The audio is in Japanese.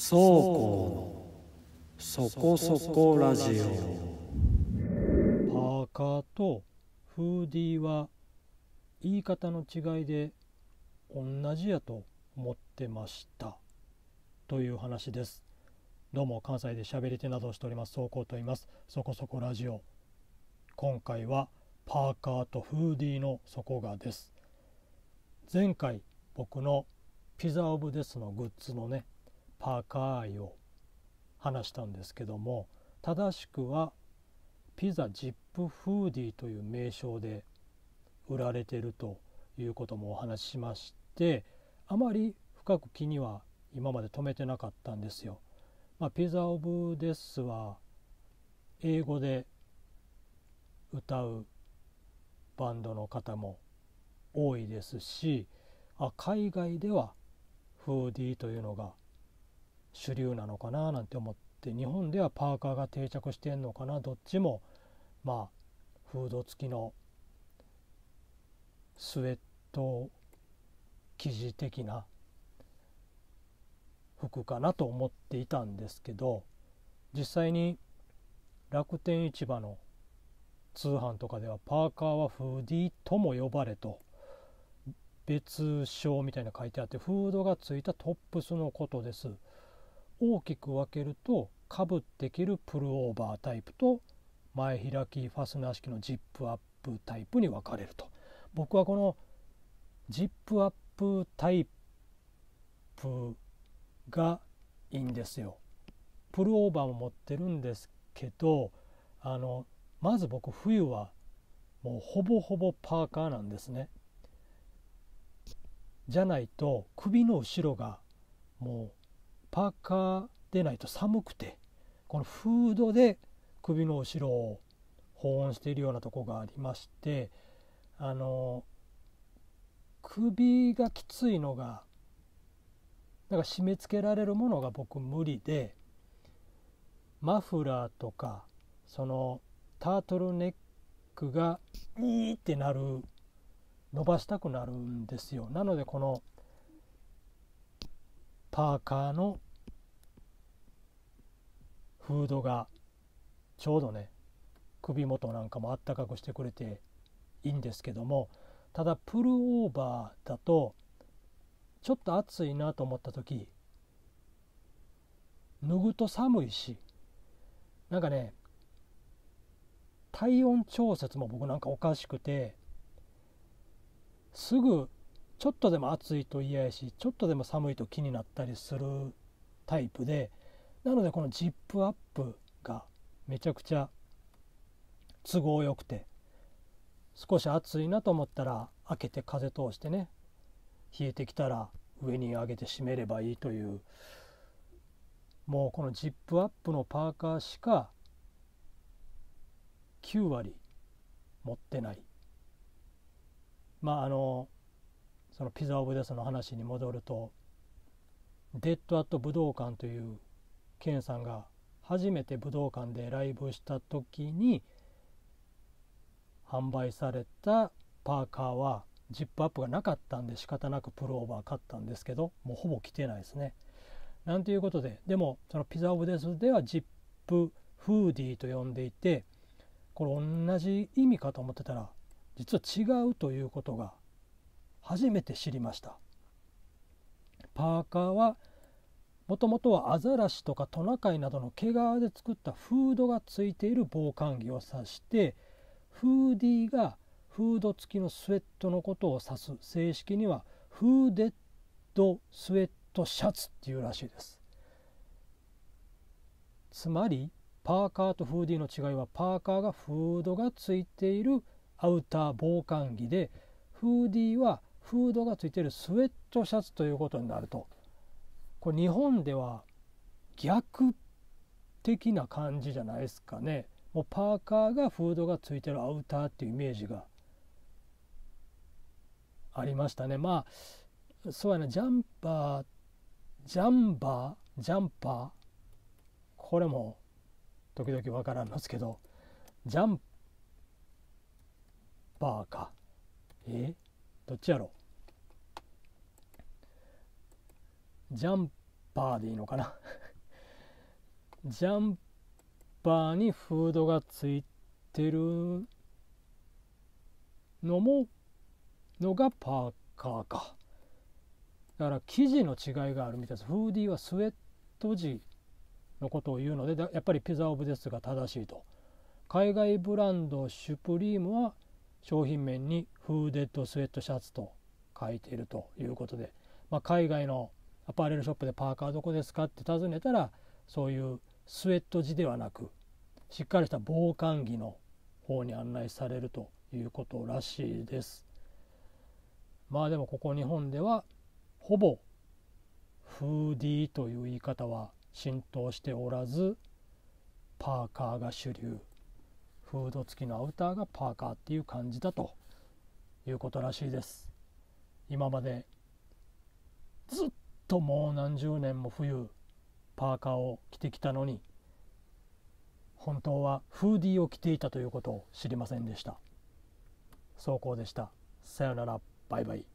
そうこそこそこラジオパーカーとフーディーは言い方の違いで同じやと思ってましたという話ですどうも関西で喋り手などをしておりますそうと言いますそこそこラジオ今回はパーカーとフーディーの底がです前回僕のピザオブデスのグッズのねパーカーイを話したんですけども正しくはピザジップフーディーという名称で売られてるということもお話ししましてあまり深く気には今まで止めてなかったんですよ。まあ、ピザ・オブ・デスは英語で歌うバンドの方も多いですしあ海外ではフーディーというのが主流なのかななんて思って日本ではパーカーが定着してんのかなどっちもまあフード付きのスウェット生地的な服かなと思っていたんですけど実際に楽天市場の通販とかではパーカーはフーディーとも呼ばれと別称みたいな書いてあってフードがついたトップスのことです大きく分けるとぶっできるプルオーバータイプと前開きファスナー式のジップアップタイプに分かれると僕はこのジップアップタイプがいいんですよ。プルオーバーも持ってるんですけどあのまず僕冬はもうほぼほぼパーカーなんですね。じゃないと首の後ろがもうパーカーでないと寒くてこのフードで首の後ろを保温しているようなとこがありましてあの首がきついのがなんか締め付けられるものが僕無理でマフラーとかそのタートルネックがイーってなる伸ばしたくなるんですよなのでこのパーカーのフードがちょうどね首元なんかもあったかくしてくれていいんですけどもただプルオーバーだとちょっと暑いなと思った時脱ぐと寒いしなんかね体温調節も僕なんかおかしくてすぐちょっとでも暑いと嫌やしちょっとでも寒いと気になったりするタイプでなのでこのジップアップがめちゃくちゃ都合よくて少し暑いなと思ったら開けて風通してね冷えてきたら上に上げて閉めればいいというもうこのジップアップのパーカーしか9割持ってないまああのそのピザ・オブ・デスの話に戻るとデッド・アット武道館というケンさんが初めて武道館でライブした時に販売されたパーカーはジップアップがなかったんで仕方なくプルオーバー買ったんですけどもうほぼ着てないですね。なんていうことででもそのピザ・オブ・デスではジップフーディーと呼んでいてこれ同じ意味かと思ってたら実は違うということが初めて知りましたパーカーはもともとはアザラシとかトナカイなどの毛皮で作ったフードがついている防寒着を指してフーディーがフード付きのスウェットのことを指す正式にはフーデッドスウェットシャツっていうらしいですつまりパーカーとフーディーの違いはパーカーがフードがついているアウター防寒着でフーディーはフードがついてるスウェットシャツということになるとこれ日本では逆的な感じじゃないですかねもうパーカーがフードがついてるアウターっていうイメージがありましたねまあそうやなジャンパージャンバージャンパーこれも時々わからんのですけどジャンパーかえどっちやろジャンパーでいいのかな ジャンパーにフードがついてるのものがパーカーかだから生地の違いがあるみたいですフーディーはスウェット地のことを言うのでやっぱりピザ・オブ・デスが正しいと海外ブランドシュプリームは商品面にフーデッドスウェットシャツと書いているということで、まあ、海外のアパレルショップでパーカーどこですかって尋ねたらそういうスウェット地ではなくしっかりした防寒着の方に案内されるということらしいですまあでもここ日本ではほぼフーディーという言い方は浸透しておらずパーカーが主流フード付きのアウターがパーカーっていう感じだということらしいです今までずっともう何十年も冬パーカーを着てきたのに本当はフーディーを着ていたということを知りませんでした走行でしたさよならバイバイ